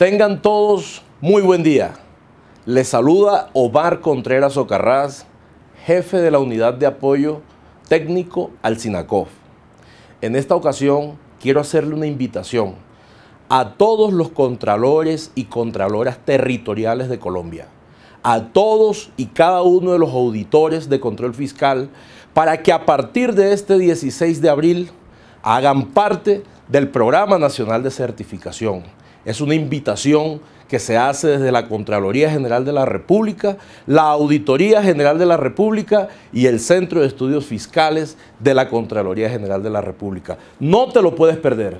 Tengan todos muy buen día. Les saluda Omar Contreras Ocarraz, jefe de la unidad de apoyo técnico al SINACOF. En esta ocasión quiero hacerle una invitación a todos los contralores y contraloras territoriales de Colombia, a todos y cada uno de los auditores de control fiscal, para que a partir de este 16 de abril hagan parte del Programa Nacional de Certificación. Es una invitación que se hace desde la Contraloría General de la República, la Auditoría General de la República y el Centro de Estudios Fiscales de la Contraloría General de la República. No te lo puedes perder.